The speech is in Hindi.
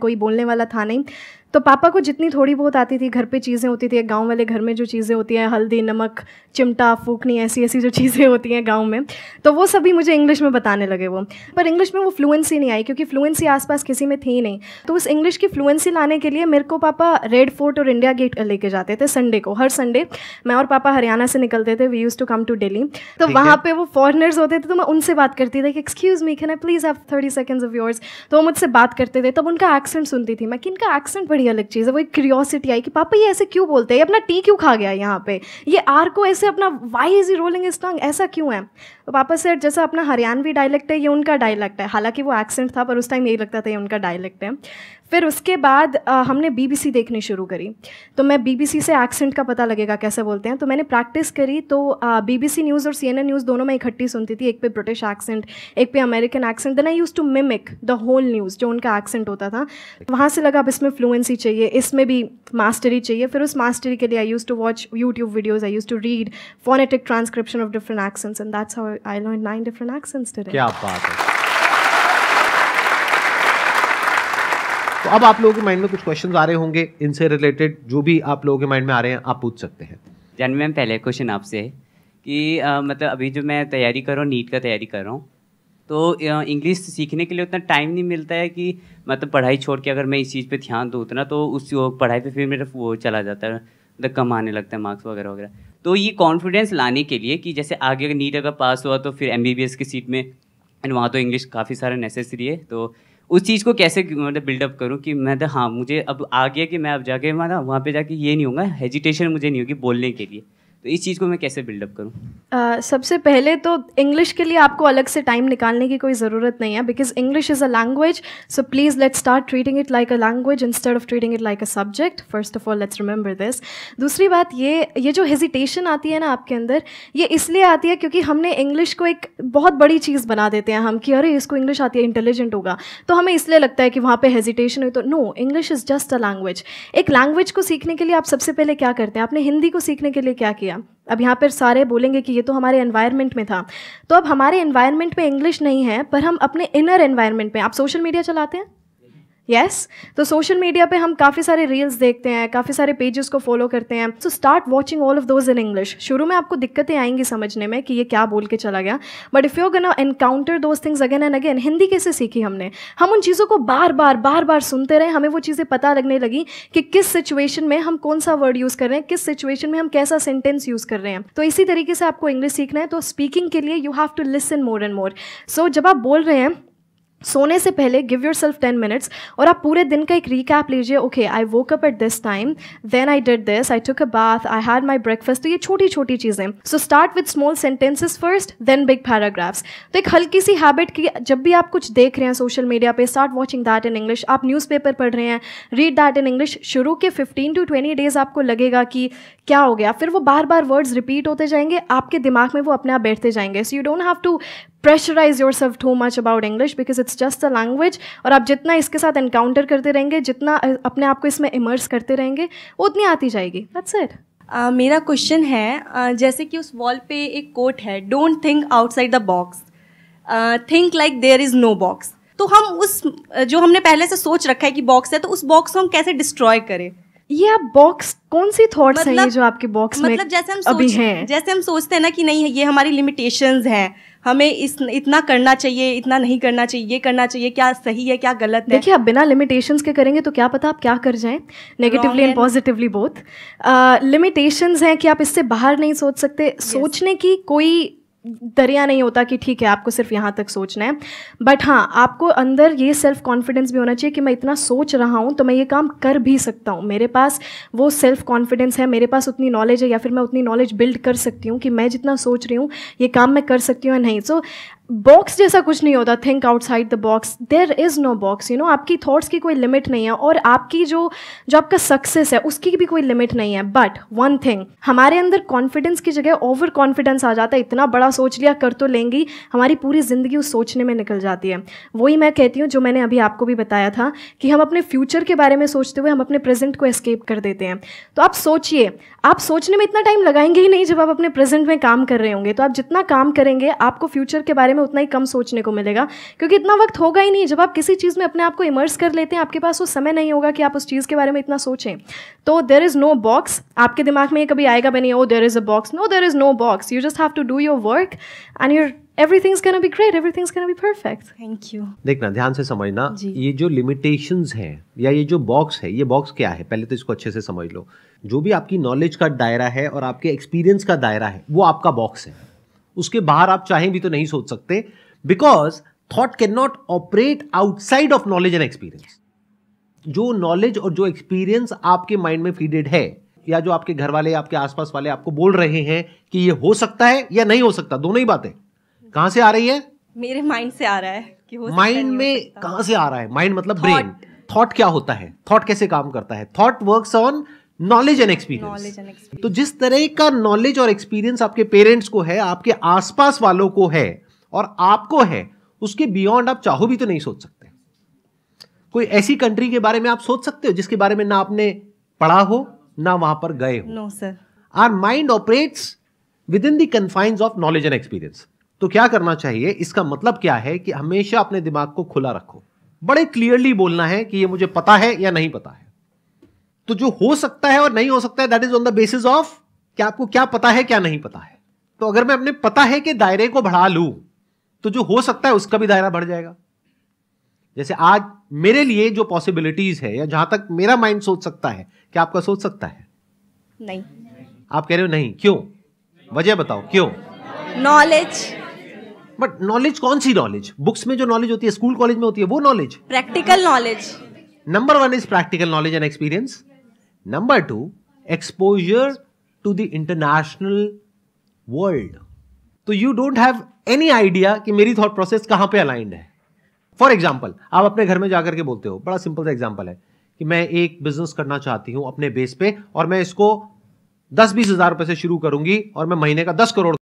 कोई बोलने वाला था नहीं तो पापा को जितनी थोड़ी बहुत आती थी घर पे चीज़ें होती थी गांव वाले घर में जो चीज़ें होती हैं हल्दी नमक चिमटा फूकनी ऐसी ऐसी जो चीज़ें होती हैं गांव में तो वो सभी मुझे इंग्लिश में बताने लगे वो पर इंग्लिश में वो फ्लुएंसी नहीं आई क्योंकि फ्लुएंसी आसपास किसी में थी नहीं तो उस इंग्लिश की फ्लुएंसी लाने के लिए मेरे को पापा रेड फोर्ट और इंडिया गेट लेके जाते थे संडे को हर संडे मैं और पापा हरियाणा से निकलते थे we used to come to Delhi तो वहाँ पर वो फॉरनर्स होते थे तो मैं उनसे बात करती थी कि excuse me can I please have thirty seconds of yours तो वो मुझसे बात करते थे तब उनका एक्सेंट सुनती थी मैं कि इनका एक्सेंट बड़ी ही अलग चीज़ है वो एक क्यूरियोसिटी आई कि पापा ये ऐसे क्यों बोलते हैं ये अपना टी क्यों खा गया यहाँ पे ये आर को ऐसे अपना why is E rolling is tongue ऐसा क्यों है तो पापा सर जैसा अपना हरियाणवी डायलेक्ट है ये उनका डायलेक्ट है हालांकि वो एक्सेंट था पर उस टाइम यही लगता था ये उनका डायलेक्ट है फिर उसके बाद आ, हमने बीबीसी देखनी शुरू करी तो मैं बीबीसी से एक्सेंट का पता लगेगा कैसे बोलते हैं तो मैंने प्रैक्टिस करी तो बीबीसी न्यूज़ और सीएनएन न्यूज़ दोनों में इकट्ठी सुनती थी एक पे ब्रिटिश एक्सेंट एक पे American accent then I used to mimic the whole news जो उनका एक्सेंट होता था वहाँ से लगा अब इसमें फ्लुएंसी फ्लुएंसी चाहिए इसमें भी मास्टरी चाहिए फिर उस मास्टरी के लिए I used to watch YouTube videos I used to read phonetic transcription of different accents and that's how I learn nine different accents today क्या बात है तो अब आप लोगों के माइंड में कुछ क्वेश्चन आ रहे होंगे इनसे रिलेटेड जो भी आप लोगों के माइंड में आ रहे हैं आप पूछ सकते हैं जानवी मैम पहले क्वेश्चन आपसे कि आ, मतलब अभी जो मैं तैयारी कर रहा हूँ नीट का तैयारी कर रहा हूँ तो इंग्लिश सीखने के लिए उतना टाइम नहीं मिलता है कि मतलब पढ़ाई छोड़ के अगर मैं इस चीज़ पे ध्यान दूँ उतना तो उस पढ़ाई पे फिर मेरा वो चला जाता है मतलब कम आने लगता है मार्क्स वगैरह वगैरह तो ये कॉन्फिडेंस लाने के लिए कि जैसे आगे अगर नीट अगर पास हुआ तो फिर एम की सीट में एंड वहाँ तो इंग्लिश काफ़ी सारा नेसेसरी है तो उस चीज़ को कैसे मतलब बिल्डअप करूँ कि मैं तो हाँ मुझे अब आ गया कि मैं अब जाके मतलब वहाँ पे जाके ये नहीं होगा हेजिटेशन मुझे नहीं होगी बोलने के लिए तो इस चीज़ को मैं कैसे बिल्डअप करूँ uh, सबसे पहले तो इंग्लिश के लिए आपको अलग से टाइम निकालने की कोई ज़रूरत नहीं है because English is a language so please let's start treating it like a language instead of treating it like a subject first of all let's remember this दूसरी बात ये ये जो हेजिटेशन आती है ना आपके अंदर ये इसलिए आती है क्योंकि हमने इंग्लिश को एक बहुत बड़ी चीज़ बना देते हैं हम कि अरे इसको इंग्लिश आती है इंटेलिजेंट होगा तो हमें इसलिए लगता है कि वहाँ पर हेजिटेशन हुई तो no English is just a language एक लैंग्वेज को सीखने के लिए आप सबसे पहले क्या करते हैं आपने हिंदी को सीखने के लिए क्या किया गया अब यहाँ पर सारे बोलेंगे कि ये तो हमारे एनवायरनमेंट में था तो अब हमारे एनवायरनमेंट में इंग्लिश नहीं है पर हम अपने इनर एनवायरनमेंट में आप सोशल मीडिया चलाते हैं यस तो सोशल मीडिया पे हम काफ़ी सारे रील्स देखते हैं काफ़ी सारे पेजेस को फॉलो करते हैं so start watching all of those in English शुरू में आपको दिक्कतें आएंगी समझने में कि ये क्या बोल के चला गया but if you gonna encounter those things again and again Hindi कैसे सीखी हमने हम उन चीज़ों को बार बार बार बार सुनते रहे हमें वो चीज़ें पता लगने लगी कि किस सिचुएशन में हम कौन सा वर्ड यूज़ कर रहे हैं किस सिचुएशन में हम कैसा सेंटेंस यूज़ कर रहे हैं तो इसी तरीके से आपको इंग्लिश सीखना है तो स्पीकिंग के लिए you have to listen more and more so जब आप बोल रहे हैं सोने से पहले give yourself ten minutes और आप पूरे दिन का एक रिकैप लीजिए okay I woke up at this time then I did this I took a bath I had my breakfast तो ये छोटी छोटी चीज़ें so start with small sentences first then big paragraphs तो एक हल्की सी हैबिट की जब भी आप कुछ देख रहे हैं सोशल मीडिया पे start watching that in English आप न्यूज़पेपर पढ़ रहे हैं रीड दैट इन इंग्लिश शुरू के फिफ्टीन टू ट्वेंटी डेज आपको लगेगा कि क्या हो गया फिर वो बार बार वर्ड्स रिपीट होते जाएंगे आपके दिमाग में वो अपने आप बैठते जाएंगे so you don't have to pressurise yourself too much about English because it's just a language और आप जितना इसके साथ इनकाउंटर करते रहेंगे जितना अपने आप को इसमें इमर्स करते रहेंगे उतनी आती जाएगी दैट्स इट Uh, मेरा क्वेश्चन है uh, जैसे कि उस वॉल पे एक कोट है don't think outside the box think like there is no box तो हम उस जो हमने पहले से सोच रखा है कि बॉक्स है तो उस बॉक्स को हम कैसे डिस्ट्रॉय करें ये आप बॉक्स कौन सी थॉट मतलब, हैं जो आपके बॉक्स मतलब में जैसे हम सोच, अभी हैं जैसे हम सोचते हैं ना कि नहीं ये हमारी लिमिटेशंस हैं हमें इस इतना करना चाहिए इतना नहीं करना चाहिए ये करना चाहिए क्या सही है क्या गलत है देखिए आप बिना लिमिटेशंस के करेंगे तो क्या पता आप क्या कर जाएं negatively and positively both limitations हैं कि आप इससे बाहर नहीं सोच सकते yes. सोचने की कोई दरिया नहीं होता कि ठीक है आपको सिर्फ यहाँ तक सोचना है बट हाँ आपको अंदर ये सेल्फ कॉन्फिडेंस भी होना चाहिए कि मैं इतना सोच रहा हूँ तो मैं ये काम कर भी सकता हूँ मेरे पास वो सेल्फ कॉन्फिडेंस है मेरे पास उतनी नॉलेज है या फिर मैं उतनी नॉलेज बिल्ड कर सकती हूँ कि मैं जितना सोच रही हूँ ये काम मैं कर सकती हूँ या नहीं सो so, बॉक्स जैसा कुछ नहीं होता think outside the box there is no box you know आपकी थॉट्स की कोई लिमिट नहीं है और आपकी जो जो आपका सक्सेस है उसकी भी कोई लिमिट नहीं है बट वन थिंग हमारे अंदर कॉन्फिडेंस की जगह ओवर कॉन्फिडेंस आ जाता है इतना बड़ा सोच लिया कर तो लेंगी हमारी पूरी ज़िंदगी उस सोचने में निकल जाती है वही मैं कहती हूँ जो मैंने अभी आपको भी बताया था कि हम अपने फ्यूचर के बारे में सोचते हुए हम अपने प्रेजेंट को एस्केप कर देते हैं तो आप सोचिए आप सोचने में इतना टाइम लगाएंगे ही नहीं जब आप अपने प्रेजेंट में काम कर रहे होंगे तो आप जितना काम करेंगे आपको फ्यूचर के बारे में उतना ही कम सोचने को मिलेगा क्योंकि इतना वक्त होगा ही नहीं जब आप किसी चीज़ में अपने आप को इमर्स कर लेते हैं आपके पास वो समय नहीं होगा कि आप उस चीज़ के बारे में इतना सोचें तो देर इज़ नो बॉक्स आपके दिमाग में ये कभी आएगा भी नहीं oh there is a box no there is no box you just have to do your work and your everything's gonna be great everything's gonna be perfect thank you देखना ध्यान से समझना जी. ये जो लिमिटेशंस है या ये जो बॉक्स है ये बॉक्स क्या है पहले तो इसको अच्छे से समझ लो जो भी आपकी नॉलेज का दायरा है और आपके एक्सपीरियंस का दायरा है वो आपका बॉक्स है उसके बाहर आप चाहें भी तो नहीं सोच सकते because thought cannot operate outside of knowledge and experience जो नॉलेज और जो एक्सपीरियंस आपके माइंड में फीडेड है या जो आपके घर वाले आपके आसपास वाले आपको बोल रहे हैं कि ये हो सकता है या नहीं हो सकता दोनों ही बातें कहां से आ रही है मेरे माइंड से आ रहा है कि हो माइंड में कहां से आ रहा है माइंड मतलब ब्रेन थॉट क्या होता है थॉट कैसे काम करता है thought works on knowledge and experience तो जिस तरह का नॉलेज और एक्सपीरियंस आपके पेरेंट्स को है आपके आसपास वालों को है और आपको है उसके बियॉन्ड आप चाहो भी तो नहीं सोच सकते कोई ऐसी कंट्री के बारे में आप सोच सकते हो जिसके बारे में ना आपने पढ़ा हो ना वहां पर गए हो sir our mind operates within the confines of knowledge and experience तो क्या करना चाहिए इसका मतलब क्या है कि हमेशा अपने दिमाग को खुला रखो बड़े क्लियरली बोलना है कि ये मुझे पता है या नहीं पता है तो जो हो सकता है और नहीं हो सकता है that is on the basis of क्या आपको क्या पता है क्या नहीं पता है तो अगर मैं अपने पता है कि दायरे को बढ़ा लू तो जो हो सकता है उसका भी दायरा बढ़ जाएगा जैसे आज मेरे लिए जो पॉसिबिलिटीज है या जहां तक मेरा माइंड सोच सकता है क्या आपका सोच सकता है नहीं आप कह रहे हो नहीं क्यों वजह बताओ क्यों नॉलेज बट नॉलेज कौन सी नॉलेज बुक्स में जो नॉलेज होती है स्कूल कॉलेज में होती है वो knowledge practical knowledge number one is practical knowledge and experience number two exposure to the international world तो you don't have any idea कि मेरी थॉट प्रोसेस कहां पे अलाइंड है फॉर एग्जाम्पल आप अपने घर में जाकर के बोलते हो बड़ा सिंपल सा एग्जाम्पल है कि मैं एक बिजनेस करना चाहती हूं अपने बेस पे और मैं इसको दस बीस हजार रुपए से शुरू करूंगी और मैं महीने का दस करोड़